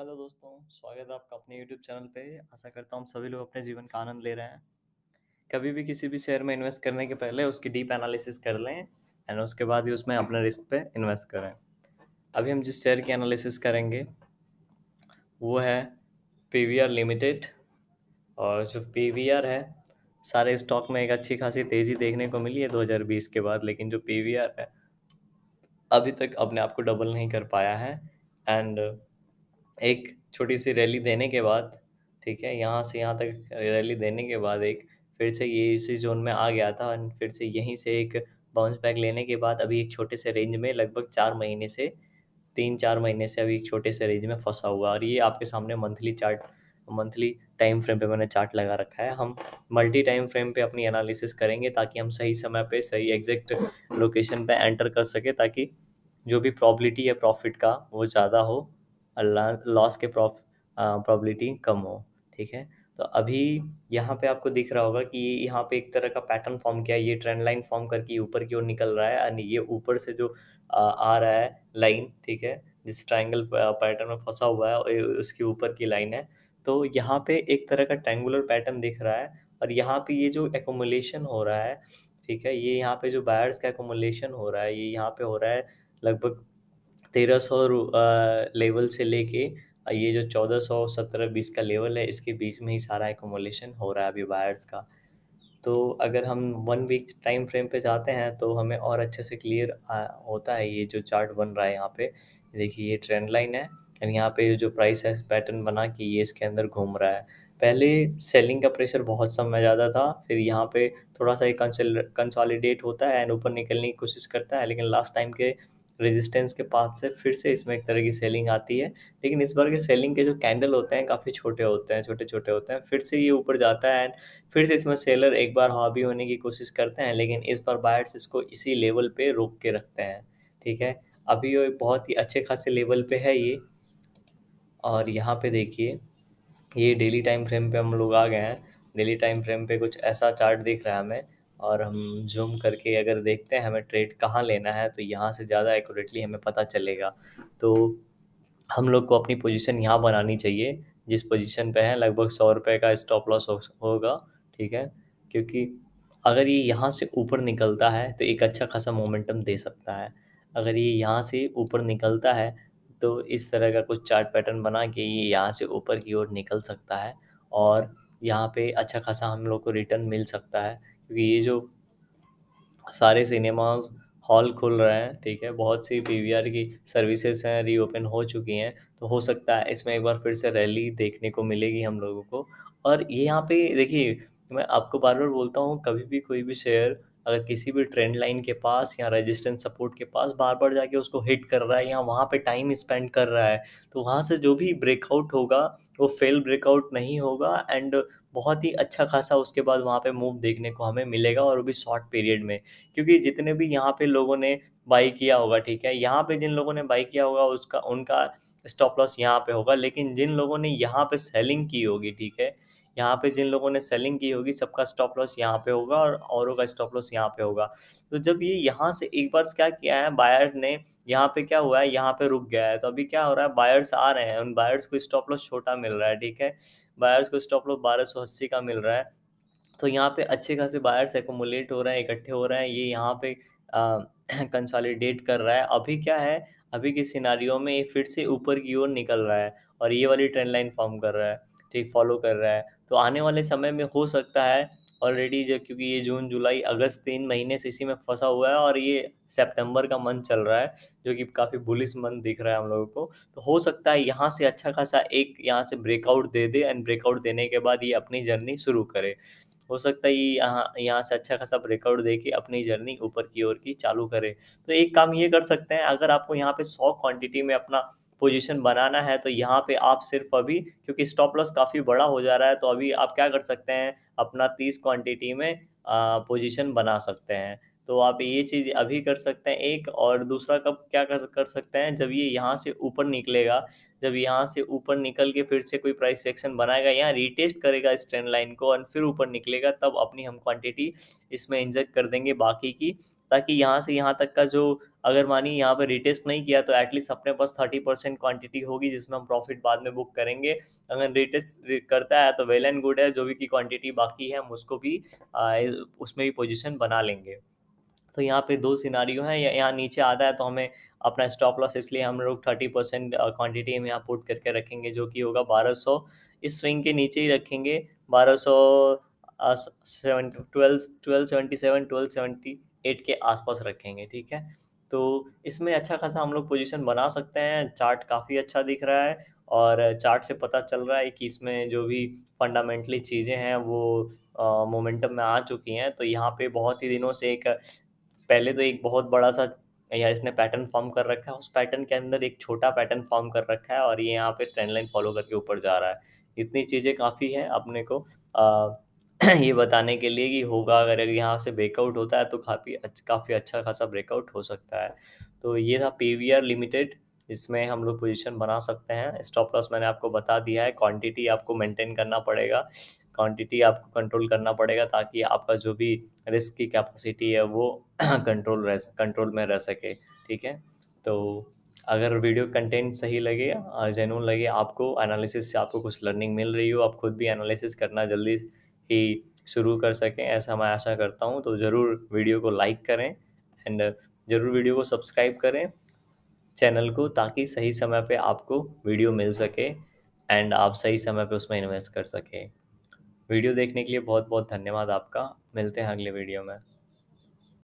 hello दोस्तों स्वागत है आपका अपने यूट्यूब चैनल पे आशा करता हूँ सभी लोग अपने जीवन का आनंद ले रहे हैं कभी भी किसी भी शेयर में इन्वेस्ट करने के पहले उसकी डीप एनालिसिस कर लें एंड उसके बाद ही उसमें अपने रिस्क पे इन्वेस्ट करें अभी हम जिस शेयर की एनालिसिस करेंगे वो है पी लिमिटेड और जो पी है सारे स्टॉक में एक अच्छी खासी तेज़ी देखने को मिली है 2020 के बाद लेकिन जो पी है अभी तक अपने आप को डबल नहीं कर पाया है एंड एक छोटी सी रैली देने के बाद ठीक है यहाँ से यहाँ तक रैली देने के बाद एक फिर से ये इसी जोन में आ गया था और फिर से यहीं से एक बाउंस बैक लेने के बाद अभी एक छोटे से रेंज में लगभग चार महीने से तीन चार महीने से अभी एक छोटे से रेंज में फंसा हुआ और ये आपके सामने monthly chart monthly time frame पे मैंने चार्ट लगा रखा है हम मल्टी टाइम फ्रेम पे अपनी एनालिसिस करेंगे ताकि हम सही समय पे सही एग्जैक्ट लोकेशन पे एंटर कर सके ताकि जो भी प्रॉब्लिटी है प्रॉफिट का वो ज़्यादा हो लॉस के प्रॉफ प्रॉबिलिटी कम हो ठीक है तो अभी यहाँ पे आपको दिख रहा होगा कि यहाँ पे एक तरह का पैटर्न फॉर्म किया है ये ट्रेंड लाइन फॉर्म करके ऊपर की ओर निकल रहा है यानी ये ऊपर से जो आ रहा है लाइन ठीक है जिस ट्राइंगल पैटर्न में फंसा हुआ है और उसके ऊपर की लाइन है तो यहाँ पे एक तरह का ट्रेंगुलर पैटर्न दिख रहा है और यहाँ पे ये जो एकोमोलेशन हो रहा है ठीक है ये यहाँ पे जो बायर्स का एकोमोलेशन हो रहा है ये यहाँ पे हो रहा है लगभग तेरह सौ लेवल से लेके ये जो चौदह सौ सत्रह बीस का लेवल है इसके बीच में ही सारा एकोमोलेशन हो रहा है अभी बायर्स का तो अगर हम वन वीक टाइम फ्रेम पे जाते हैं तो हमें और अच्छे से क्लियर होता है ये जो चार्ट बन रहा है यहाँ पे देखिए ये ट्रेंड लाइन है एंड यहाँ पे जो प्राइस है पैटर्न बना कि ये इसके अंदर घूम रहा है पहले सेलिंग का प्रेशर बहुत समय ज़्यादा था फिर यहाँ पे थोड़ा सा ये कंसॉलिडेट होता है एंड ऊपर निकलने की कोशिश करता है लेकिन लास्ट टाइम के रेजिस्टेंस के पास से फिर से इसमें एक तरह की सेलिंग आती है लेकिन इस बार के सेलिंग के जो कैंडल होते हैं काफ़ी छोटे होते हैं छोटे छोटे होते हैं फिर से ये ऊपर जाता है एंड फिर से इसमें सेलर एक बार हावी होने की कोशिश करते हैं लेकिन इस बार बायर्स इसको इसी लेवल पर रोक के रखते हैं ठीक है अभी ये बहुत ही अच्छे खासे लेवल पे है ये और यहाँ पर देखिए ये डेली टाइम फ्रेम पर हम लोग आ गए हैं डेली टाइम फ्रेम पर कुछ ऐसा चार्ट देख रहा है हमें और हम जूम करके अगर देखते हैं हमें ट्रेड कहाँ लेना है तो यहाँ से ज़्यादा एक्यूरेटली हमें पता चलेगा तो हम लोग को अपनी पोजीशन यहाँ बनानी चाहिए जिस पोजीशन पे है लगभग सौ रुपये का स्टॉप लॉस होगा ठीक है क्योंकि अगर ये यहाँ से ऊपर निकलता है तो एक अच्छा खासा मोमेंटम दे सकता है अगर ये यहाँ से ऊपर निकलता है तो इस तरह का कुछ चार्ट पैटर्न बना के ये यहाँ से ऊपर की ओर निकल सकता है और यहाँ पे अच्छा खासा हम लोग को रिटर्न मिल सकता है क्योंकि ये जो सारे सिनेमाज हॉल खुल रहे हैं ठीक है बहुत सी पी की सर्विसेज हैं रीओपन हो चुकी हैं तो हो सकता है इसमें एक बार फिर से रैली देखने को मिलेगी हम लोगों को और ये यहाँ पे देखिए मैं आपको बार बार बोलता हूँ कभी भी कोई भी शेयर अगर किसी भी ट्रेंड लाइन के पास या रेजिस्टेंस सपोर्ट के पास बार बार जाके उसको हिट कर रहा है या वहाँ पे टाइम स्पेंड कर रहा है तो वहाँ से जो भी ब्रेकआउट होगा वो फेल ब्रेकआउट नहीं होगा एंड बहुत ही अच्छा खासा उसके बाद वहाँ पे मूव देखने को हमें मिलेगा और वो भी शॉर्ट पीरियड में क्योंकि जितने भी यहाँ पे लोगों ने बाई किया होगा ठीक है यहाँ पे जिन लोगों ने बाई किया होगा उसका उनका स्टॉप लॉस यहाँ पे होगा लेकिन जिन लोगों ने यहाँ पे सेलिंग की होगी ठीक है यहाँ पे जिन लोगों ने सेलिंग की होगी सबका स्टॉप लॉस यहाँ पे होगा और औरों का स्टॉप लॉस यहाँ पे होगा तो जब ये यहाँ से एक बार क्या किया है बायर ने यहाँ पे क्या हुआ है यहाँ पे रुक गया है तो अभी क्या हो रहा है बायर्स आ रहे हैं उन बायर्स को स्टॉप लॉस छोटा मिल रहा है ठीक है बायर्स को स्टॉप लॉस बारह सौ अस्सी का मिल रहा है तो यहाँ पे अच्छे खासे बायर्स एकोमोलेट हो रहे हैं इकट्ठे हो रहे हैं ये यहाँ पे कंसॉलिडेट कर रहा है अभी क्या है अभी के सिनारियों में ये फिर से ऊपर की ओर निकल रहा है और ये वाली ट्रेंड लाइन फॉर्म कर रहा है ठीक फॉलो कर रहा है तो आने वाले समय में हो सकता है ऑलरेडी जो क्योंकि ये जून जुलाई अगस्त तीन महीने से इसी में फंसा हुआ है और ये सितंबर का मंथ चल रहा है जो कि काफ़ी बुलिस मंथ दिख रहा है हम लोगों को तो हो सकता है यहाँ से अच्छा खासा एक यहाँ से ब्रेकआउट दे दे एंड ब्रेकआउट देने के बाद ये अपनी जर्नी शुरू करे हो सकता है ये यहाँ यहाँ से अच्छा खासा ब्रेकआउट दे के अपनी जर्नी ऊपर की ओर की चालू करे तो एक काम ये कर सकते हैं अगर आपको यहाँ पे सौ क्वांटिटी में अपना पोजीशन बनाना है तो यहाँ पे आप सिर्फ अभी क्योंकि स्टॉप लॉस काफ़ी बड़ा हो जा रहा है तो अभी आप क्या कर सकते हैं अपना तीस क्वांटिटी में पोजीशन बना सकते हैं तो आप ये चीज़ अभी कर सकते हैं एक और दूसरा कब क्या कर कर सकते हैं जब ये यहाँ से ऊपर निकलेगा जब यहाँ से ऊपर निकल के फिर से कोई प्राइस सेक्शन बनाएगा यहाँ रीटेस्ट करेगा इस ट्रेंड लाइन को और फिर ऊपर निकलेगा तब अपनी हम क्वांटिटी इसमें इंजेक्ट कर देंगे बाकी की ताकि यहाँ से यहाँ तक का जो अगर मानिए यहाँ पर रिटेस्ट नहीं किया तो एटलीस्ट अपने पास थर्टी परसेंट क्वान्टिटी होगी जिसमें हम प्रॉफिट बाद में बुक करेंगे अगर रिटेस्ट करता है तो वेल एंड गुड है जो भी की क्वांटिटी बाकी है हम उसको भी उसमें भी पोजिशन बना लेंगे तो यहाँ पे दो सिनारियो हैं या यहाँ नीचे आता है तो हमें अपना स्टॉप लॉस इसलिए हम लोग थर्टी परसेंट क्वान्टिटी में यहाँ पुट करके रखेंगे जो कि होगा बारह सौ इस स्विंग के नीचे ही रखेंगे बारह सौ seven twelve twelve seventy seven twelve seventy eight के आसपास रखेंगे ठीक है तो इसमें अच्छा खासा हम लोग पोजिशन बना सकते हैं चार्ट काफ़ी अच्छा दिख रहा है और चार्ट से पता चल रहा है कि इसमें जो भी फंडामेंटली चीज़ें हैं वो मोमेंटम में आ चुकी हैं तो यहाँ पे बहुत ही दिनों से एक पहले तो एक बहुत बड़ा सा या इसने पैटर्न फॉर्म कर रखा है उस पैटर्न के अंदर एक छोटा पैटर्न फॉर्म कर रखा है और ये यहाँ पे ट्रेंड लाइन फॉलो करके ऊपर जा रहा है इतनी चीज़ें काफ़ी हैं अपने को आ, ये बताने के लिए कि होगा अगर यहाँ से ब्रेकआउट होता है तो काफ़ी अच्छा काफ़ी अच्छा खासा ब्रेकआउट हो सकता है तो ये था पी लिमिटेड इसमें हम लोग पोजिशन बना सकते हैं स्टॉप लॉस मैंने आपको बता दिया है क्वांटिटी आपको मेंटेन करना पड़ेगा क्वांटिटी आपको कंट्रोल करना पड़ेगा ताकि आपका जो भी रिस्क की कैपेसिटी है वो कंट्रोल रह कंट्रोल में रह सके ठीक है तो अगर वीडियो कंटेंट सही लगे जेनून लगे आपको एनालिसिस से आपको कुछ लर्निंग मिल रही हो आप खुद भी एनालिसिस करना जल्दी ही शुरू कर सकें ऐसा मैं आशा करता हूँ तो ज़रूर वीडियो को लाइक करें एंड ज़रूर वीडियो को सब्सक्राइब करें चैनल को ताकि सही समय पे आपको वीडियो मिल सके एंड आप सही समय पे उसमें इन्वेस्ट कर सकें वीडियो देखने के लिए बहुत बहुत धन्यवाद आपका मिलते हैं अगले वीडियो में